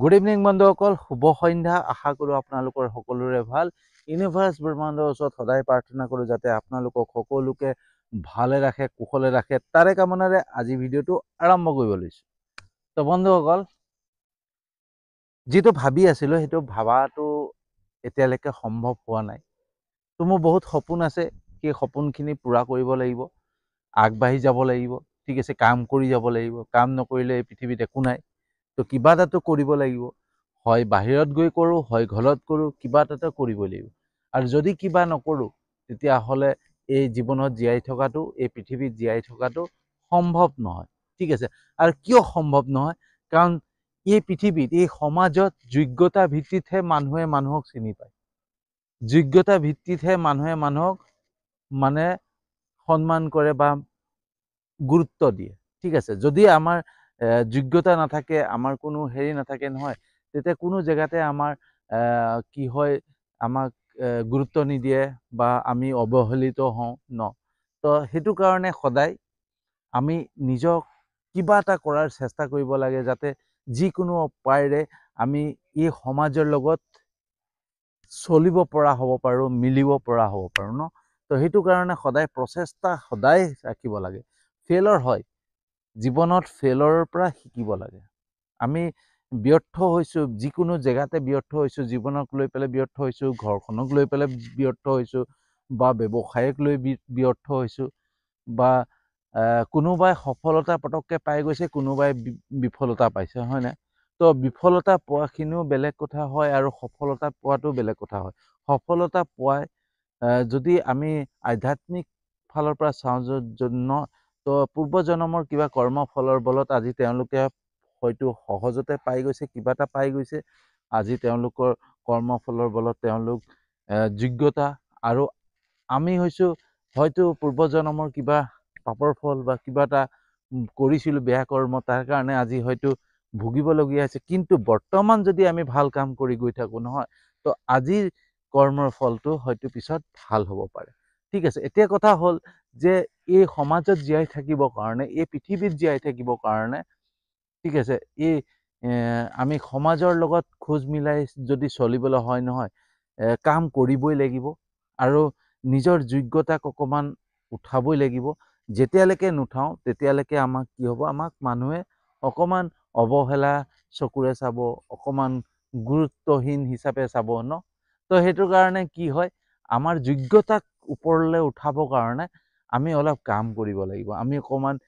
good evening বন্ধুসকল শুভ সন্ধ্যা আশা কৰোঁ আপোনালোকৰ সকলোৰে ভাল ইউনিভাৰ্চ ব্ৰহ্মাণ্ডৰ ওচৰত সদায় প্ৰাৰ্থনা কৰোঁ যাতে আপোনালোকক সকলোকে ভালে ৰাখে কুশলে ৰাখে তাৰে কামনাৰে আজি ভিডিঅ'টো আৰম্ভ কৰিব লৈছোঁ তো বন্ধুসকল যিটো ভাবি আছিলোঁ সেইটো ভাবাটো এতিয়ালৈকে সম্ভৱ হোৱা নাই তো মোৰ বহুত সপোন আছে সেই সপোনখিনি পূৰা কৰিব লাগিব আগবাঢ়ি যাব লাগিব ঠিক আছে কাম কৰি যাব লাগিব কাম নকৰিলে এই পৃথিৱীত একো নাই তো কিবা এটাতো কৰিব লাগিব হয় বাহিৰত গৈ কৰোঁ হয় ঘৰত কৰোঁ কিবা এটাতো কৰিব লাগিব আৰু যদি কিবা নকৰোঁ তেতিয়াহ'লে এই জীৱনত জীয়াই থকাটো এই পৃথিৱীত জীয়াই থকাটো সম্ভৱ নহয় ঠিক আছে আৰু কিয় সম্ভৱ নহয় কাৰণ এই পৃথিৱীত এই সমাজত যোগ্যতা ভিত্তিতহে মানুহে মানুহক চিনি পায় যোগ্যতা ভিত্তিতহে মানুহে মানুহক মানে সন্মান কৰে বা গুৰুত্ব দিয়ে ঠিক আছে যদি আমাৰ যোগ্যতা নাথাকে আমাৰ কোনো হেৰি নাথাকে নহয় তেতিয়া কোনো জেগাতে আমাৰ কি হয় আমাক গুৰুত্ব নিদিয়ে বা আমি অৱহেলিত হওঁ ন তো সেইটো কাৰণে সদায় আমি নিজক কিবা এটা কৰাৰ চেষ্টা কৰিব লাগে যাতে যিকোনো উপায়েৰে আমি এই সমাজৰ লগত চলিব পৰা হ'ব পাৰোঁ মিলিব পৰা হ'ব পাৰোঁ ন তো সেইটো কাৰণে সদায় প্ৰচেষ্টা সদায় ৰাখিব লাগে ফেইলৰ হয় জীৱনত ফেলৰ পৰা শিকিব লাগে আমি ব্যৰ্থ হৈছোঁ যিকোনো জেগাতে ব্যৰ্থ হৈছোঁ জীৱনক লৈ পেলাই ব্যৰ্থ হৈছোঁ ঘৰখনক লৈ পেলাই ব্যৰ্থ হৈছোঁ বা ব্যৱসায়ক লৈ ব্যৰ্থ হৈছোঁ বা কোনোবাই সফলতা পটককৈ পাই গৈছে কোনোবাই বিফলতা পাইছে হয় নাই তো বিফলতা পোৱাখিনিও বেলেগ কথা হয় আৰু সফলতা পোৱাটো বেলেগ কথা হয় সফলতা পোৱাই যদি আমি আধ্যাত্মিক ফালৰ পৰা চাওঁ যে জন্য তো পূৰ্বজনমৰ কিবা কৰ্ম ফলৰ বলত আজি তেওঁলোকে হয়তো সহজতে পাই গৈছে কিবা এটা পাই গৈছে আজি তেওঁলোকৰ কৰ্ম ফলৰ বলত তেওঁলোক যোগ্যতা আৰু আমি হৈছো হয়তো পূৰ্বজনমৰ কিবা পাপৰ ফল বা কিবা এটা কৰিছিলোঁ বেয়া কৰ্ম তাৰ কাৰণে আজি হয়তো ভুগিবলগীয়া হৈছে কিন্তু বৰ্তমান যদি আমি ভাল কাম কৰি গৈ থাকোঁ নহয় তো আজিৰ কৰ্মৰ ফলটো হয়তো পিছত ভাল হ'ব পাৰে ঠিক আছে এতিয়া কথা হ'ল যে এই সমাজত জীয়াই থাকিবৰ কাৰণে এই পৃথিৱীত জীয়াই থাকিবৰ কাৰণে ঠিক আছে এই আমি সমাজৰ লগত খোজ মিলাই যদি চলিবলৈ হয় নহয় কাম কৰিবই লাগিব আৰু নিজৰ যোগ্যতাক অকণমান উঠাবই লাগিব যেতিয়ালৈকে নুঠাওঁ তেতিয়ালৈকে আমাক কি হ'ব আমাক মানুহে অকণমান অৱহেলা চকুৰে চাব অকণমান গুৰুত্বহীন হিচাপে চাব ন তো সেইটো কাৰণে কি হয় আমাৰ যোগ্যতাক ওপৰলৈ উঠাবৰ কাৰণে আমি অলপ কাম কৰিব লাগিব আমি অকণমান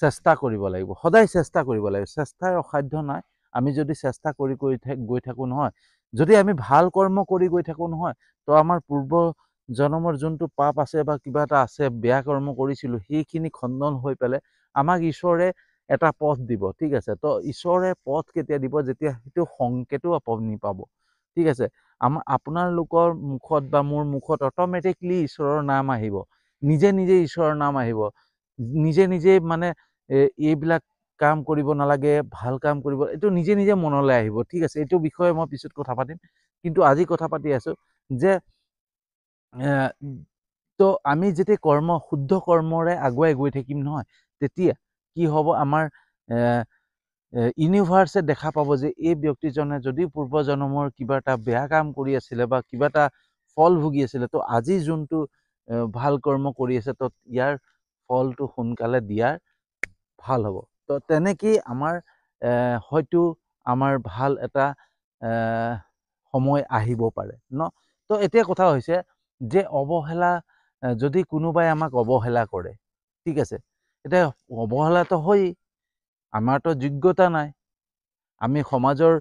চেষ্টা কৰিব লাগিব সদায় চেষ্টা কৰিব লাগিব চেষ্টাই অসাধ্য নাই আমি যদি চেষ্টা কৰি কৰি গৈ থাকোঁ নহয় যদি আমি ভাল কৰ্ম কৰি গৈ থাকোঁ নহয় তো আমাৰ পূৰ্ব জনমৰ যোনটো পাপ আছে বা কিবা এটা আছে বেয়া কৰ্ম কৰিছিলোঁ সেইখিনি খণ্ডন হৈ পেলাই আমাক ঈশ্বৰে এটা পথ দিব ঠিক আছে তো ঈশ্বৰে পথ কেতিয়া দিব যেতিয়া সেইটো সংকেতো আপুনি পাব ঠিক আছে আমাৰ আপোনালোকৰ মুখত বা মোৰ মুখত অট'মেটিকলি ঈশ্বৰৰ নাম আহিব নিজে নিজে ঈশ্বৰৰ নাম আহিব নিজে নিজে মানে এইবিলাক কাম কৰিব নালাগে ভাল কাম কৰিব এইটো নিজে নিজে মনলৈ আহিব ঠিক আছে এইটো বিষয়ে মই পিছত কথা পাতিম কিন্তু আজি কথা পাতি আছোঁ যে তো আমি যেতিয়া কৰ্ম শুদ্ধ কৰ্মৰে আগুৱাই গৈ থাকিম নহয় তেতিয়া কি হ'ব আমাৰ ইউনিভাৰ্চে দেখা পাব যে এই ব্যক্তিজনে যদি পূৰ্বজন্মৰ কিবা এটা বেয়া কাম কৰি আছিলে বা কিবা এটা ফল ভুগি আছিলে তো আজি যোনটো ভাল কৰ্ম কৰি আছে তো ইয়াৰ ফলটো সোনকালে দিয়াৰ ভাল হ'ব তো তেনেকেই আমাৰ হয়তো আমাৰ ভাল এটা সময় আহিব পাৰে ন তো এতিয়া কথা হৈছে যে অৱহেলা যদি কোনোবাই আমাক অৱহেলা কৰে ঠিক আছে এতিয়া অৱহেলাটো হয়েই আমাৰতো যোগ্যতা নাই আমি সমাজৰ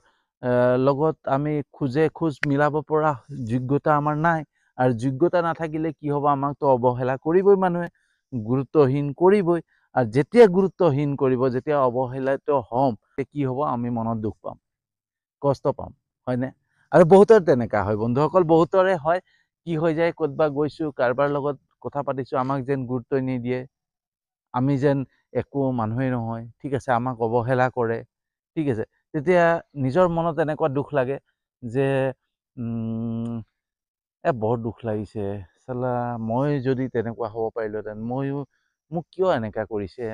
লগত আমি খোজে খোজ মিলাব পৰা যোগ্যতা আমাৰ নাই আৰু যোগ্যতা নাথাকিলে কি হ'ব আমাকতো অৱহেলা কৰিবই মানুহে গুৰুত্বহীন কৰিবই আৰু যেতিয়া গুৰুত্বহীন কৰিব যেতিয়া অৱহেলিত হ'ম কি হ'ব আমি মনত দুখ পাম কষ্ট পাম হয়নে আৰু বহুতৰ তেনেকুৱা হয় বন্ধুসকল বহুতৰে হয় কি হৈ যায় ক'ত বা গৈছোঁ কাৰোবাৰ লগত কথা পাতিছোঁ আমাক যেন গুৰুত্বই নিদিয়ে আমি যেন একো মানুহেই নহয় ঠিক আছে আমাক অৱহেলা কৰে ঠিক আছে তেতিয়া নিজৰ মনত এনেকুৱা দুখ লাগে যে এ বৰ দুখ লাগিছে চালা মই যদি তেনেকুৱা হ'ব পাৰিলোহেঁতেন ময়ো মোক কিয় এনেকুৱা কৰিছে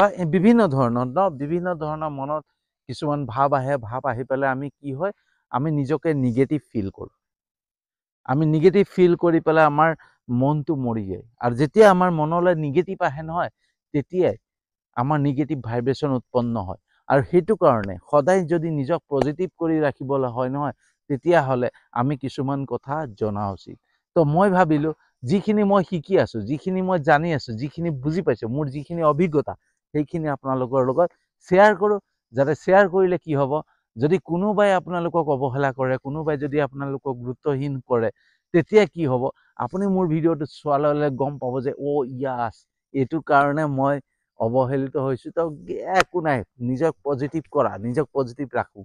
বা বিভিন্ন ধৰণৰ ন বিভিন্ন ধৰণৰ মনত কিছুমান ভাৱ আহে ভাৱ আহি পেলাই আমি কি হয় আমি নিজকে নিগেটিভ ফিল কৰোঁ আমি নিগেটিভ ফিল কৰি পেলাই আমাৰ মনটো মৰি যায় আৰু যেতিয়া আমাৰ মনলৈ নিগেটিভ আহে নহয় তেতিয়াই আমাৰ নিগেটিভ ভাইব্ৰেশ্যন উৎপন্ন হয় আৰু সেইটো কাৰণে সদায় যদি নিজক পজিটিভ কৰি ৰাখিবলৈ হয় নহয় তেতিয়াহ'লে আমি কিছুমান কথা জনা উচিত তো মই ভাবিলোঁ যিখিনি মই শিকি আছোঁ যিখিনি মই জানি আছোঁ যিখিনি বুজি পাইছোঁ মোৰ যিখিনি অভিজ্ঞতা সেইখিনি আপোনালোকৰ লগত শ্বেয়াৰ কৰোঁ যাতে শ্বেয়াৰ কৰিলে কি হ'ব যদি কোনোবাই আপোনালোকক অৱহেলা কৰে কোনোবাই যদি আপোনালোকক গুৰুত্বহীন কৰে তেতিয়া কি হ'ব আপুনি মোৰ ভিডিঅ'টো চোৱাৰ লগে লগে গম পাব যে অ' ইয়াছ এইটো কাৰণে মই অৱহেলিত হৈছোঁ তো একো নাই নিজক পজিটিভ কৰা নিজক পজিটিভ ৰাখোঁ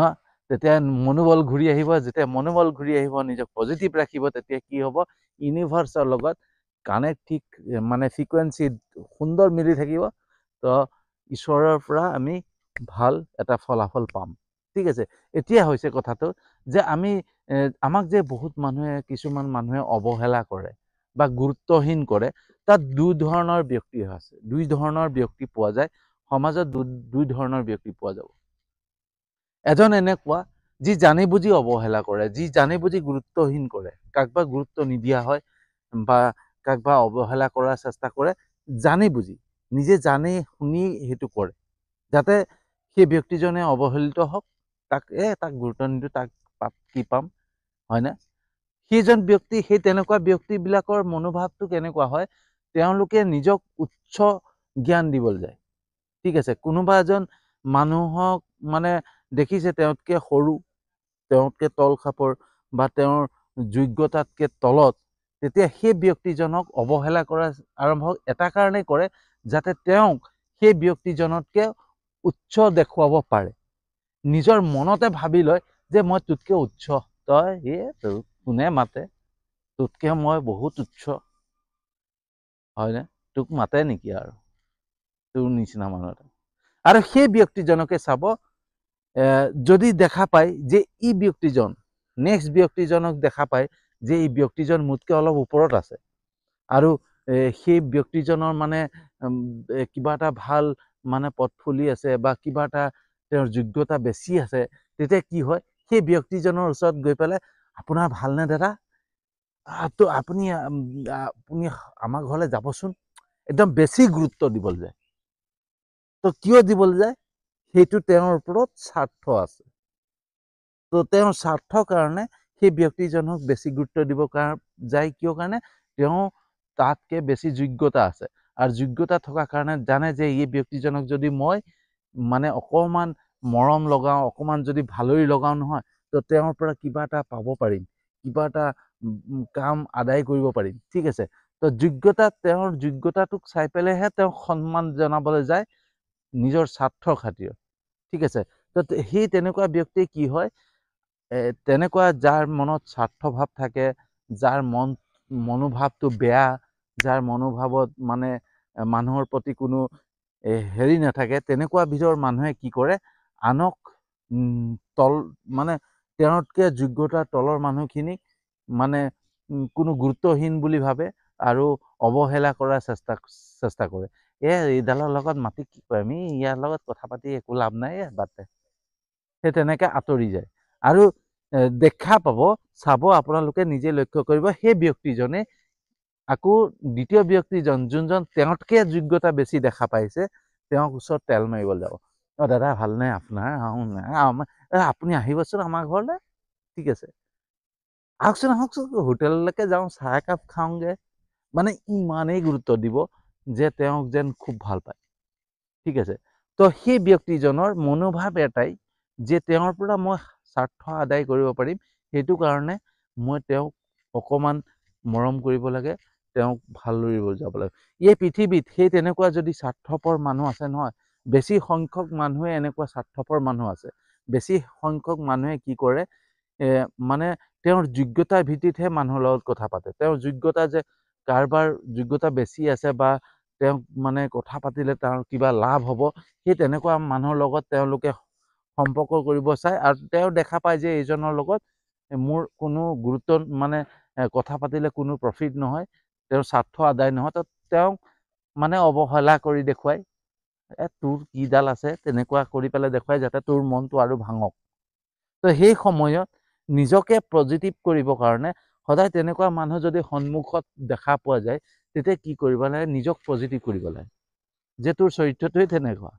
ন তেতিয়া মনোবল ঘূৰি আহিব যেতিয়া মনোবল ঘূৰি আহিব নিজক পজিটিভ ৰাখিব তেতিয়া কি হ'ব ইউনিভাৰ্চৰ লগত কানেক্ট ঠিক মানে ফ্ৰিকুৱেঞ্চিত সুন্দৰ মিলি থাকিব তো ঈশ্বৰৰ পৰা আমি ভাল এটা ফলাফল পাম ঠিক আছে এতিয়া হৈছে কথাটো যে আমি আমাক যে বহুত মানুহে কিছুমান মানুহে অৱহেলা কৰে বা গুৰুত্বহীন কৰে তাত দুই ধৰণৰ ব্যক্তি আছে দুই ধৰণৰ ব্যক্তি পোৱা যায় সমাজত দুই ধৰণৰ ব্যক্তি পোৱা যাব এজন এনেকুৱা যি জানি বুজি অৱহেলা কৰে যি জানি বুজি গুৰুত্বহীন কৰে কাকবা গুৰুত্ব নিদিয়া হয় বা কাকবা অৱহেলা কৰাৰ চেষ্টা কৰে জানি বুজি নিজে জানি শুনি সেইটো কৰে যাতে সেই ব্যক্তিজনে অৱহেলিত হওক তাক এ তাক গুৰুত্ব নিদিওঁ তাক পাপ কি পাম হয়নে সেইজন ব্যক্তি সেই তেনেকুৱা ব্যক্তিবিলাকৰ মনোভাৱটো কেনেকুৱা হয় তেওঁলোকে নিজক উচ্চ জ্ঞান দিবলৈ যায় ঠিক আছে কোনোবা এজন মানুহক মানে দেখিছে তেওঁতকৈ সৰু তেওঁতকৈ তল খাপৰ বা তেওঁৰ যোগ্যতাতকৈ তলত তেতিয়া সেই ব্যক্তিজনক অৱহেলা কৰা আৰম্ভ এটা কাৰণেই কৰে যাতে তেওঁক সেই ব্যক্তিজনতকৈ উচ্চ দেখুৱাব পাৰে নিজৰ মনতে ভাবি লয় যে মই তোতকৈ উচ্চ তই সেয়ে কোনে মাতে তোতকৈ মই বহুত উচ্চ হয়নে তোক মাতে নেকি আৰু তোৰ নিচিনা মানুহ এটা আৰু সেই ব্যক্তিজনকে চাব যদি দেখা পায় যে ই ব্যক্তিজন নেক্সট ব্যক্তিজনক দেখা পায় যে এই ব্যক্তিজন মোতকৈ অলপ ওপৰত আছে আৰু সেই ব্যক্তিজনৰ মানে কিবা এটা ভাল মানে পটফলি আছে বা কিবা এটা তেওঁৰ যোগ্যতা বেছি আছে তেতিয়া কি হয় সেই ব্যক্তিজনৰ ওচৰত গৈ পেলাই আপোনাৰ ভালনে দাদা তো আপুনি আপুনি আমাৰ ঘৰলৈ যাবচোন একদম বেছি গুৰুত্ব দিবলৈ যায় তো কিয় দিবলৈ যায় সেইটো তেওঁৰ ওপৰত স্বাৰ্থ আছে তো তেওঁৰ স্বাৰ্থ কাৰণে সেই ব্যক্তিজনক বেছি গুৰুত্ব দিব যায় কিয় কাৰণে তেওঁ তাতকে বেছি যোগ্যতা আছে আৰু যোগ্যতা থকা কাৰণে জানে যে এই ব্যক্তিজনক যদি মই মানে অকণমান মৰম লগাওঁ অকণমান যদি ভালৰি লগাওঁ নহয় তো তেওঁৰ পৰা কিবা এটা পাব পাৰিম কিবা এটা কাম আদায় কৰিব পাৰিম ঠিক আছে তো যোগ্যতা তেওঁৰ যোগ্যতাটোক চাই পেলাইহে তেওঁ সন্মান জনাবলৈ যায় নিজৰ স্বাৰ্থৰ খাতিৰত ঠিক আছে তো সেই তেনেকুৱা ব্যক্তিয়ে কি হয় তেনেকুৱা যাৰ মনত স্বাৰ্থ ভাৱ থাকে যাৰ মন মনোভাৱটো বেয়া যাৰ মনোভাৱত মানে মানুহৰ প্ৰতি কোনো হেৰি নাথাকে তেনেকুৱা বিধৰ মানুহে কি কৰে আনক তল মানে তেওঁতকৈ যোগ্যতাৰ তলৰ মানুহখিনিক মানে কোনো গুৰুত্বহীন বুলি ভাবে আৰু অৱহেলা কৰাৰ চেষ্টা চেষ্টা কৰে এ এইডালৰ লগত মাতি কি কয় আমি ইয়াৰ লগত কথা পাতি একো লাভ নাই বাটে সেই তেনেকৈ আঁতৰি যায় আৰু দেখা পাব চাব আপোনালোকে নিজে লক্ষ্য কৰিব সেই ব্যক্তিজনে আকৌ দ্বিতীয় ব্যক্তিজন যোনজন তেওঁতকৈ যোগ্যতা বেছি দেখা পাইছে তেওঁক ওচৰত তেল মাৰিবলৈ যাব অঁ দাদা ভালনে আপোনাৰ আপুনি আহিবচোন আমাৰ ঘৰলৈ ঠিক আছে আহকচোন আহকচোন হোটেললৈকে যাওঁ চাহ একাপ খাওঁগে মানে ইমানেই গুৰুত্ব দিব যে তেওঁক যেন খুব ভাল পায় ঠিক আছে তো সেই ব্যক্তিজনৰ মনোভাৱ এটাই যে তেওঁৰ পৰা মই স্বাৰ্থ আদায় কৰিব পাৰিম সেইটো কাৰণে মই তেওঁক অকণমান মৰম কৰিব লাগে তেওঁক ভালদৰে যাব লাগে এই পৃথিৱীত সেই তেনেকুৱা যদি স্বাৰ্থপৰ মানুহ আছে নহয় বেছি সংখ্যক মানুহে এনেকুৱা স্বাৰ্থপৰ মানুহ আছে বেছি সংখ্যক মানুহে কি কৰে মানে তেওঁৰ যোগ্যতাৰ ভিত্তিতহে মানুহৰ লগত কথা পাতে তেওঁৰ যোগ্যতা যে কাৰোবাৰ যোগ্যতা বেছি আছে বা তেওঁক মানে কথা পাতিলে তেওঁৰ কিবা লাভ হ'ব সেই তেনেকুৱা মানুহৰ লগত তেওঁলোকে সম্পৰ্ক কৰিব চায় আৰু তেওঁ দেখা পায় যে এইজনৰ লগত মোৰ কোনো গুৰুত্ব মানে কথা পাতিলে কোনো প্ৰফিট নহয় তেওঁৰ স্বাৰ্থ আদায় নহয় তো তেওঁক মানে অৱহেলা কৰি দেখুৱাই এ তোৰ কিডাল আছে তেনেকুৱা কৰি পেলাই দেখুৱাই যাতে তোৰ মনটো আৰু ভাঙক তো সেই সময়ত নিজকে পজিটিভ কৰিবৰ কাৰণে সদায় তেনেকুৱা মানুহ যদি সন্মুখত দেখা পোৱা যায় তেতিয়া কি কৰিব লাগে নিজক পজিটিভ কৰিব লাগে যে তোৰ চৰিত্ৰটোৱে তেনেকুৱা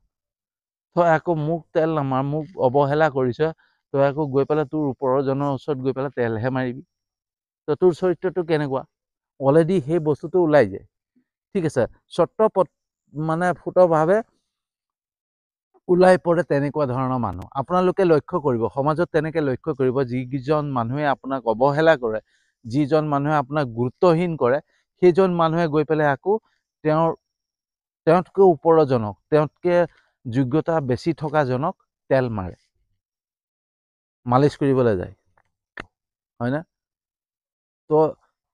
তই আকৌ মোক তেল নামাৰ মোক অৱহেলা কৰিছ তই আকৌ গৈ পেলাই তোৰ ওপৰৰজনৰ ওচৰত গৈ পেলাই তেলহে মাৰিবি তো তোৰ চৰিত্ৰটো কেনেকুৱা অলৰেডি সেই বস্তুটো ওলাই যায় ঠিক আছে চত্ৰপত মানে ফুটভাৱে ওলাই পৰে তেনেকুৱা ধৰণৰ মানুহ আপোনালোকে লক্ষ্য কৰিব সমাজত তেনেকে লক্ষ্য কৰিব যিকেইজন মানুহে আপোনাক অৱহেলা কৰে যিজন মানুহে আপোনাক গুৰুত্বহীন কৰে সেইজন মানুহে গৈ পেলাই আকৌ তেওঁৰ তেওঁতকৈ ওপৰজনক তেওঁতকৈ যোগ্যতা বেছি থকাজনক তেল মাৰে মালিচ কৰিবলৈ যায় হয়নে তো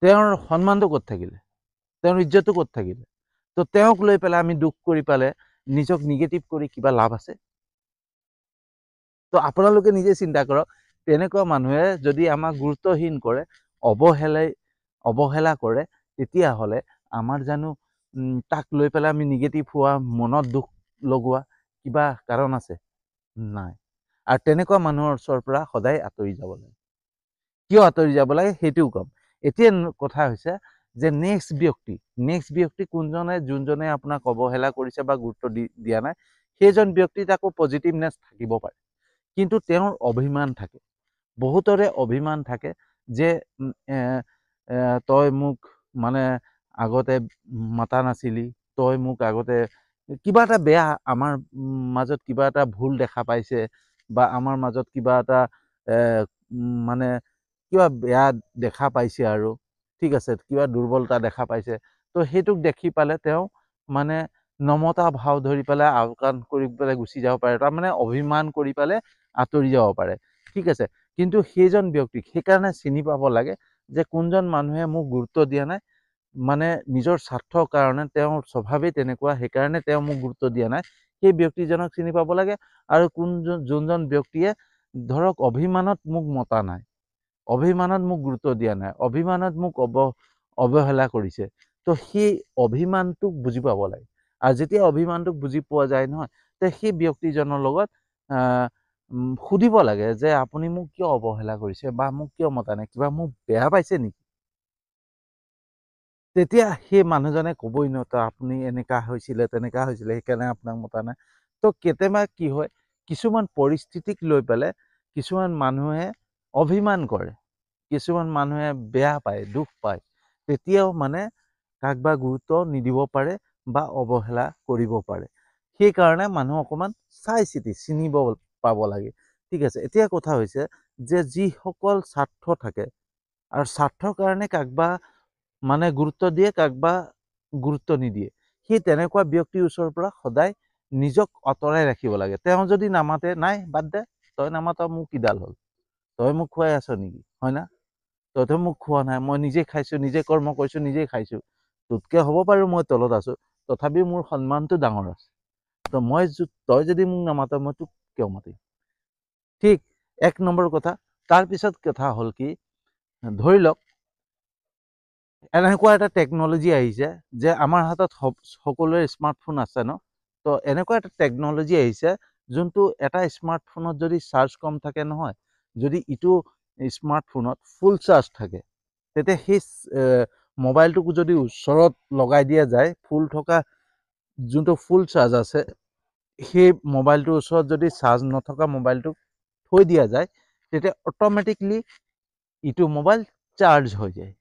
তেওঁৰ সন্মানটো ক'ত থাকিলে তেওঁৰ ইজ্জতো ক'ত থাকিলে তো তেওঁক লৈ পেলাই আমি দুখ কৰি পেলাই নিজক নিগেটিভ কৰি কিবা লাভ আছে তো আপোনালোকে নিজে চিন্তা কৰক তেনেকুৱা মানুহে যদি আমাক গুৰুত্বহীন কৰে অৱহেলাই অৱহেলা কৰে তেতিয়াহ'লে আমাৰ জানো তাক লৈ পেলাই আমি নিগেটিভ হোৱা মনত দুখ লগোৱা কিবা কাৰণ আছে নাই আৰু তেনেকুৱা মানুহৰ ওচৰৰ পৰা সদায় আঁতৰি যাব লাগে কিয় আঁতৰি যাব লাগে সেইটোও কম এতিয়া কথা হৈছে যে নেক্সট ব্যক্তি নেক্সট ব্যক্তি কোনজনে যোনজনে আপোনাক অৱহেলা কৰিছে বা গুৰুত্ব দি দিয়া নাই সেইজন ব্যক্তিত আকৌ পজিটিভনেছ থাকিব পাৰে কিন্তু তেওঁৰ অভিমান থাকে বহুতৰে অভিমান থাকে যে তই মোক মানে আগতে মতা নাছিলি তই মোক আগতে কিবা এটা বেয়া আমাৰ মাজত কিবা এটা ভুল দেখা পাইছে বা আমাৰ মাজত কিবা এটা মানে কিবা বেয়া দেখা পাইছে আৰু ঠিক আছে কিবা দুৰ্বলতা দেখা পাইছে তো সেইটোক দেখি পালে তেওঁ মানে নমতা ভাও ধৰি পেলাই আওকাণ কৰি পেলাই গুচি যাব পাৰে তাৰমানে অভিমান কৰি পালে আঁতৰি যাব পাৰে ঠিক আছে কিন্তু সেইজন ব্যক্তিক সেইকাৰণে চিনি পাব লাগে যে কোনজন মানুহে মোক গুৰুত্ব দিয়া নাই মানে নিজৰ স্বাৰ্থৰ কাৰণে তেওঁৰ স্বভাৱেই তেনেকুৱা সেইকাৰণে তেওঁ মোক গুৰুত্ব দিয়া নাই সেই ব্যক্তিজনক চিনি পাব লাগে আৰু কোন যোনজন ব্যক্তিয়ে ধৰক অভিমানত মোক মতা নাই অভিমানত মোক গুৰুত্ব দিয়া নাই অভিমানত মোক অৱ অৱহেলা কৰিছে তো সেই অভিমানটোক বুজি পাব লাগে আৰু যেতিয়া অভিমানটোক বুজি পোৱা যায় নহয় তে সেই ব্যক্তিজনৰ লগত সুধিব লাগে যে আপুনি মোক কিয় অৱহেলা কৰিছে বা মোক কিয় মতা নাই কিবা মোক বেয়া পাইছে নেকি তেতিয়া সেই মানুহজনে ক'বই ন তো আপুনি এনেকুৱা হৈছিলে তেনেকুৱা হৈছিলে সেইকাৰণে আপোনাক মতা নাই তো কেতিয়াবা কি হয় কিছুমান পৰিস্থিতিক লৈ পেলাই কিছুমান মানুহে অভিমান কৰে কিছুমান মানুহে বেয়া পায় দুখ পায় তেতিয়াও মানে কাক বা গুৰুত্ব নিদিব পাৰে বা অৱহেলা কৰিব পাৰে সেইকাৰণে মানুহ অকণমান চাই চিতি চিনিব পাব লাগে ঠিক আছে এতিয়া কথা হৈছে যে যিসকল স্বাৰ্থ থাকে আৰু স্বাৰ্থৰ কাৰণে কাক বা মানে গুৰুত্ব দিয়ে কাক বা গুৰুত্ব নিদিয়ে সেই তেনেকুৱা ব্যক্তিৰ ওচৰৰ পৰা সদায় নিজক আঁতৰাই ৰাখিব লাগে তেওঁ যদি নামাতে নাই বাদ দে তই নামাত মোৰ কিডাল হ'ল তই মোক খুৱাই আছ নেকি হয় না তহঁতে মোক খোৱা নাই মই নিজে খাইছো নিজে কৰ্ম কৰিছোঁ নিজে খাইছোঁ তোতকৈ হ'ব পাৰো মই তলত আছো তথাপিও মোৰ সন্মানটো ডাঙৰ আছে তো মই তই যদি মোক নামাত মই তোক কিয় মাতিম ঠিক এক নম্বৰ কথা তাৰপিছত কথা হ'ল কি ধৰি লওক এনেকুৱা এটা টেকন'লজি আহিছে যে আমাৰ হাতত সকলোৰে স্মাৰ্টফোন আছে ন তো এনেকুৱা এটা টেকন'লজি আহিছে যোনটো এটা স্মাৰ্টফোনত যদি চাৰ্জ কম থাকে নহয় যদি ইটো স্মাৰ্টফোনত ফুল চাৰ্জ থাকে তেতিয়া সেই মোবাইলটোক যদি ওচৰত লগাই দিয়া যায় ফুল থকা যোনটো ফুল চাৰ্জ আছে সেই মোবাইলটোৰ ওচৰত যদি চাৰ্জ নথকা মোবাইলটোক থৈ দিয়া যায় তেতিয়া অট'মেটিকলি ইটো মোবাইল চাৰ্জ হৈ যায়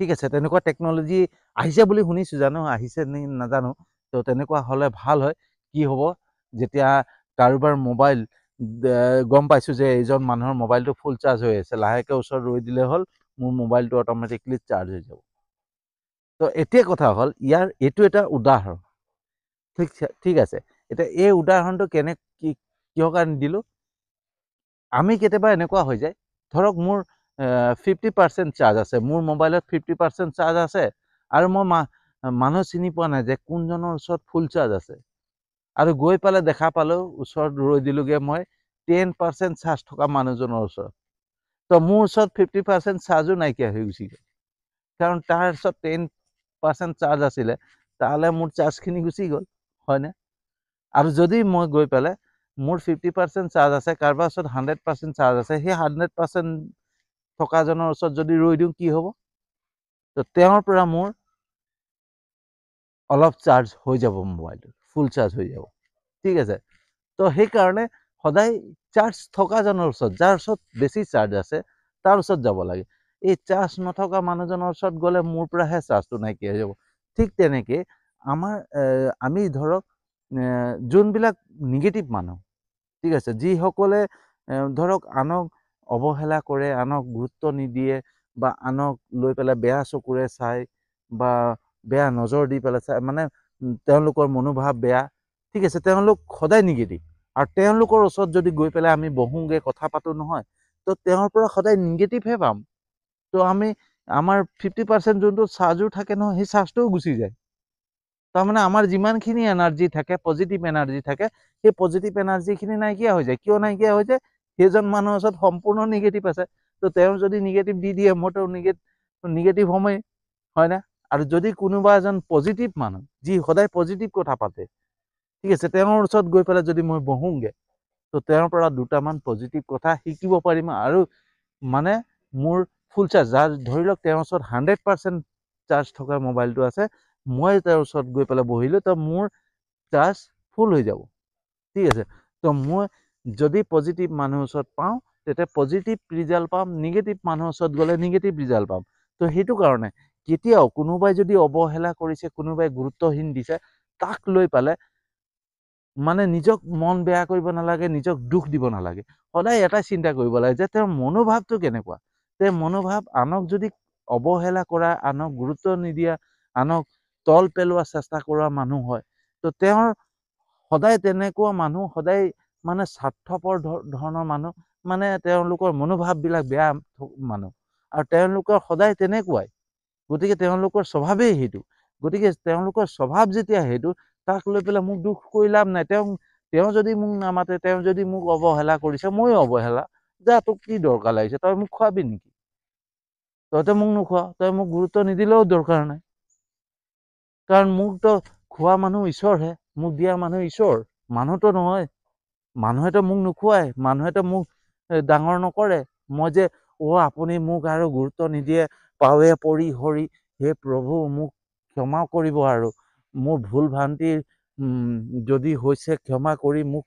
ঠিক আছে তেনেকুৱা টেকন'লজি আহিছে বুলি শুনিছোঁ জানো আহিছে নে নাজানো ত' তেনেকুৱা হ'লে ভাল হয় কি হ'ব যেতিয়া কাৰোবাৰ মোবাইল গম পাইছোঁ যে এইজন মানুহৰ মোবাইলটো ফুল চাৰ্জ হৈ আছে লাহেকৈ ওচৰত ৰৈ দিলে হ'ল মোৰ মোবাইলটো অট'মেটিকলি চাৰ্জ হৈ যাব তো এতিয়া কথা হ'ল ইয়াৰ এইটো এটা উদাহৰণ ঠিক ঠিক আছে এতিয়া এই উদাহৰণটো কেনে কি কিহৰ কাৰণে দিলোঁ আমি কেতিয়াবা এনেকুৱা হৈ যায় ধৰক মোৰ ফিফটি পাৰ্চেণ্ট চাৰ্জ আছে মোৰ মোবাইলত ফিফটি পাৰ্চেণ্ট চাৰ্জ আছে আৰু মই মা মানুহ চিনি পোৱা নাই যে কোনজনৰ ওচৰত ফুল চাৰ্জ আছে আৰু গৈ পেলাই দেখা পালোঁ ওচৰত ৰৈ দিলোঁগৈ মই টেন পাৰ্চেণ্ট চাৰ্জ থকা মানুহজনৰ ওচৰত তো মোৰ ওচৰত ফিফটি পাৰ্চেণ্ট চাৰ্জো নাইকিয়া হৈ গুচি গ'ল কাৰণ তাৰ ওচৰত টেন পাৰ্চেণ্ট চাৰ্জ আছিলে তালৈ মোৰ চাৰ্জখিনি গুচি গ'ল হয়নে আৰু যদি মই গৈ পেলাই মোৰ ফিফটি পাৰ্চেণ্ট চাৰ্জ আছে কাৰোবাৰ ওচৰত হাণ্ড্ৰেড পাৰ্চেণ্ট চাৰ্জ আছে সেই হাণ্ড্ৰেড পাৰ্চেণ্ট থকাজনৰ ওচৰত যদি ৰৈ দিওঁ কি হ'ব তো তেওঁৰ পৰা মোৰ অলপ চাৰ্জ হৈ যাব মোবাইলটো ফুল চাৰ্জ হৈ যাব ঠিক আছে তো সেইকাৰণে সদায় চাৰ্জ থকাজনৰ ওচৰত যাৰ ওচৰত বেছি চাৰ্জ আছে তাৰ ওচৰত যাব লাগে এই চাৰ্জ নথকা মানুহজনৰ ওচৰত গ'লে মোৰ পৰাহে চাৰ্জটো নাইকিয়া হৈ যাব ঠিক তেনেকৈ আমাৰ আমি ধৰক যোনবিলাক নিগেটিভ মানুহ ঠিক আছে যিসকলে ধৰক আনক অৱহেলা কৰে আনক গুৰুত্ব নিদিয়ে বা আনক লৈ পেলাই বেয়া চকুৰে চায় বা বেয়া নজৰ দি পেলাই চায় মানে তেওঁলোকৰ মনোভাৱ বেয়া ঠিক আছে তেওঁলোক সদায় নিগেটিভ আৰু তেওঁলোকৰ ওচৰত যদি গৈ পেলাই আমি বহোগৈ কথা পাতোঁ নহয় তো তেওঁৰ পৰা সদায় নিগেটিভহে পাম তো আমি আমাৰ ফিফটি পাৰ্চেণ্ট যোনটো চাৰ্জো থাকে নহয় সেই চাৰ্জটোও গুচি যায় তাৰমানে আমাৰ যিমানখিনি এনাৰ্জি থাকে পজিটিভ এনাৰ্জি থাকে সেই পজিটিভ এনাৰ্জিখিনি নাইকিয়া হৈ যায় কিয় নাইকিয়া হৈ যায় সেইজন মানুহৰ ওচৰত সম্পূৰ্ণ নিগেটিভ আছে তো তেওঁ যদি নিগেটিভ দি দিয়ে মইতো নিগেটিভ নিগেটিভ হ'মেই হয়নে আৰু যদি কোনোবা এজন পজিটিভ মানুহ যি সদায় পজিটিভ কথা পাতে ঠিক আছে তেওঁৰ ওচৰত গৈ পেলাই যদি মই বহোঁগৈ তো তেওঁৰ পৰা দুটামান পজিটিভ কথা শিকিব পাৰিম আৰু মানে মোৰ ফুল চাৰ্জ যাৰ ধৰি লওক তেওঁৰ ওচৰত হাণ্ড্ৰেড পাৰ্চেণ্ট চাৰ্জ থকা মোবাইলটো আছে মই তেওঁৰ ওচৰত গৈ পেলাই বহিলো তো মোৰ চাৰ্জ ফুল হৈ যাব ঠিক আছে তো মই যদি পজিটিভ মানুহৰ ওচৰত পাওঁ তেতিয়া পজিটিভ ৰিজাল্ট পাম নিগেটিভ মানুহৰ ওচৰত গ'লে নিগেটিভ ৰিজাল্ট পাম তো সেইটো কাৰণে কেতিয়াও কোনোবাই যদি অৱহেলা কৰিছে কোনোবাই গুৰুত্বহীন দিছে তাক লৈ পালে মানে নিজক মন বেয়া কৰিব নালাগে নিজক দুখ দিব নালাগে সদায় এটাই চিন্তা কৰিব লাগে যে তেওঁৰ মনোভাৱটো কেনেকুৱা তেওঁ মনোভাৱ আনক যদি অৱহেলা কৰা আনক গুৰুত্ব নিদিয়া আনক তল পেলোৱা চেষ্টা কৰা মানুহ হয় তো তেওঁৰ সদায় তেনেকুৱা মানুহ সদায় মানে স্বাৰ্থপৰ ধৰণৰ মানুহ মানে তেওঁলোকৰ মনোভাৱবিলাক বেয়া মানুহ আৰু তেওঁলোকৰ সদায় তেনেকুৱাই গতিকে তেওঁলোকৰ স্বভাৱেই সেইটো গতিকে তেওঁলোকৰ স্বভাৱ যেতিয়া সেইটো তাক লৈ পেলাই মোক দুখ কৰি লাভ নাই তেওঁ তেওঁ যদি মোক নামাতে তেওঁ যদি মোক অৱহেলা কৰিছে ময়ো অৱহেলা যা তোক কি দৰকাৰ লাগিছে তই মোক খোৱাবি নেকি তহঁতে মোক নোখোৱা তই মোক গুৰুত্ব নিদিলেও দৰকাৰ নাই কাৰণ মোকতো খোৱা মানুহ ঈশ্বৰহে মোক দিয়া মানুহ ঈশ্বৰ মানুহটো নহয় মানুহেতো মোক নোখোৱাই মানুহেতো মোক ডাঙৰ নকৰে মই যে অ' আপুনি মোক আৰু গুৰুত্ব নিদিয়ে পাৱে পৰি হৰি হে প্ৰভু মোক ক্ষমা কৰিব আৰু মোৰ ভুল ভ্ৰান্তি যদি হৈছে ক্ষমা কৰি মোক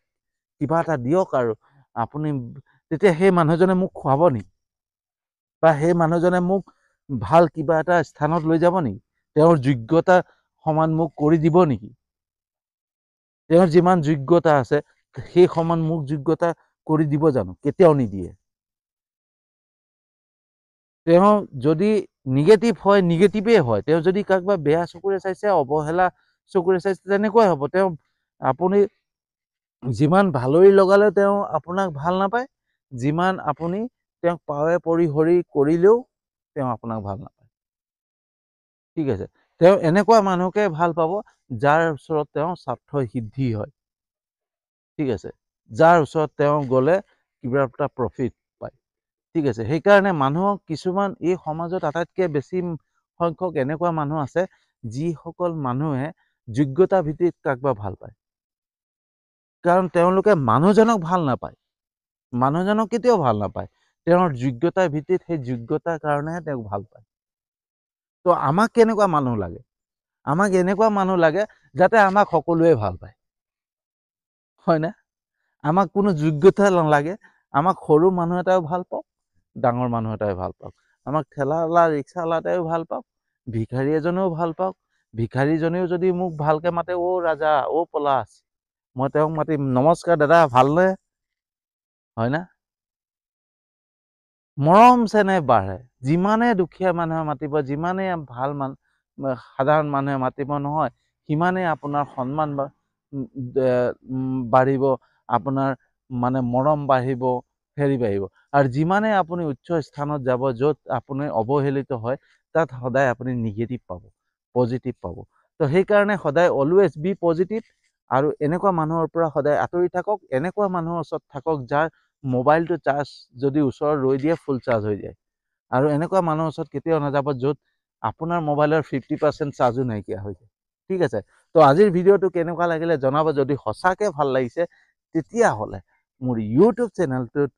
কিবা এটা দিয়ক আৰু আপুনি তেতিয়া সেই মানুহজনে মোক খুৱাব নেকি বা সেই মানুহজনে মোক ভাল কিবা এটা স্থানত লৈ যাব নেকি তেওঁৰ যোগ্যতা সমান মোক কৰি দিব নেকি তেওঁৰ যিমান যোগ্যতা আছে সেই সমান মোক যোগ্যতা কৰি দিব জানো কেতিয়াও নিদিয়ে তেওঁ যদি নিগেটিভ হয় নিগেটিভেই হয় তেওঁ যদি কাৰোবাক বেয়া চকুৰে চাইছে অৱহেলা চকুৰে চাইছে তেনেকুৱাই হ'ব তেওঁ আপুনি যিমান ভালৰি লগালেও তেওঁ আপোনাক ভাল নাপায় যিমান আপুনি তেওঁক পাৱে পৰিহৰি কৰিলেও তেওঁ আপোনাক ভাল নাপায় ঠিক আছে তেওঁ এনেকুৱা মানুহকে ভাল পাব যাৰ ওচৰত তেওঁ স্বাৰ্থ সিদ্ধি হয় ঠিক আছে যাৰ ওচৰত তেওঁ গ'লে কিবা এটা প্ৰফিট ঠিক আছে সেইকাৰণে মানুহক কিছুমান এই সমাজত আটাইতকৈ বেছি সংখ্যক এনেকুৱা মানুহ আছে যিসকল মানুহে যোগ্যতা ভিত্তিত কাকবা ভাল পায় কাৰণ তেওঁলোকে মানুহজনক ভাল নাপায় মানুহজনক কেতিয়াও ভাল নাপায় তেওঁৰ যোগ্যতাৰ ভিত্তিত সেই যোগ্যতাৰ কাৰণেহে তেওঁক ভাল পায় তো আমাক কেনেকুৱা মানুহ লাগে আমাক এনেকুৱা মানুহ লাগে যাতে আমাক সকলোৱে ভাল পায় হয়নে আমাক কোনো যোগ্যতা নালাগে আমাক সৰু মানুহ এটাও ভাল পাওঁ ডাঙৰ মানুহ এটাই ভাল পাওক আমাক ঠেলা ঠেলাৱালা ৰিক্সাৱালা এটাইও ভাল পাওক ভিখাৰী এজনেও ভাল পাওক ভিখাৰীজনেও যদি মোক ভালকে মাতে অ' ৰাজা অ' পলাছ মই তেওঁক মাতিম নমস্কাৰ দাদা ভালনে হয়নে মৰম চেনে বাঢ়ে যিমানে দুখীয়া মানুহে মাতিব যিমানে ভাল মান সাধাৰণ মানুহে মাতিব নহয় সিমানেই আপোনাৰ সন্মান বাঢ়িব আপোনাৰ মানে মৰম বাঢ়িব ফেৰি পাৰিব আৰু যিমানে আপুনি উচ্চ স্থানত যাব য'ত আপুনি অৱহেলিত হয় তাত সদায় আপুনি নিগেটিভ পাব পজিটিভ পাব তো সেইকাৰণে সদায় অলৱেজ বি পজিটিভ আৰু এনেকুৱা মানুহৰ পৰা সদায় আঁতৰি থাকক এনেকুৱা মানুহৰ ওচৰত থাকক যাৰ মোবাইলটো চাৰ্জ যদি ওচৰত ৰৈ দিয়ে ফুল চাৰ্জ হৈ যায় আৰু এনেকুৱা মানুহৰ ওচৰত কেতিয়াও নাযাব য'ত আপোনাৰ মোবাইলৰ ফিফটি পাৰ্চেণ্ট চাৰ্জো নাইকিয়া হৈ যায় ঠিক আছে তো আজিৰ ভিডিঅ'টো কেনেকুৱা লাগিলে জনাব যদি সঁচাকৈ ভাল লাগিছে তেতিয়াহ'লে মোৰ ইউটিউব চেনেলটোত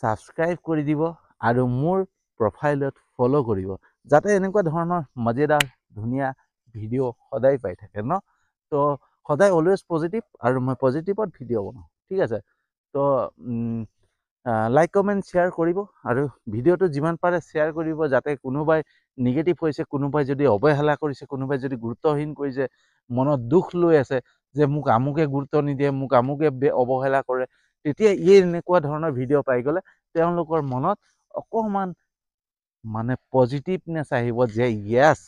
ছাবস্ক্ৰাইব কৰি দিব আৰু মোৰ প্ৰফাইলত ফ'ল' কৰিব যাতে এনেকুৱা ধৰণৰ মজেদাৰ ধুনীয়া ভিডিঅ' সদায় পাই থাকে ন তো সদায় অলৱেজ পজিটিভ আৰু মই পজিটিভত ভিডিঅ' বনাওঁ ঠিক আছে তো লাইক কমেণ্ট শ্বেয়াৰ কৰিব আৰু ভিডিঅ'টো যিমান পাৰে শ্বেয়াৰ কৰিব যাতে কোনোবাই নিগেটিভ হৈছে কোনোবাই যদি অৱহেলা কৰিছে কোনোবাই যদি গুৰুত্বহীন কৰিছে মনত দুখ লৈ আছে যে মোক আমুকে গুৰুত্ব নিদিয়ে মোক আমুকে অৱহেলা কৰে তেতিয়া ইয়ে এনেকুৱা ধৰণৰ ভিডিঅ' পাই গ'লে তেওঁলোকৰ মনত অকণমান মানে পজিটিভনেছ আহিব যে য়েছ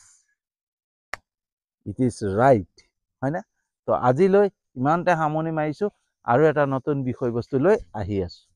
ইট ইজ ৰাইট হয়নে ত' আজিলৈ ইমানতে সামৰণি মাৰিছোঁ আৰু এটা নতুন বিষয়বস্তু লৈ আহি আছোঁ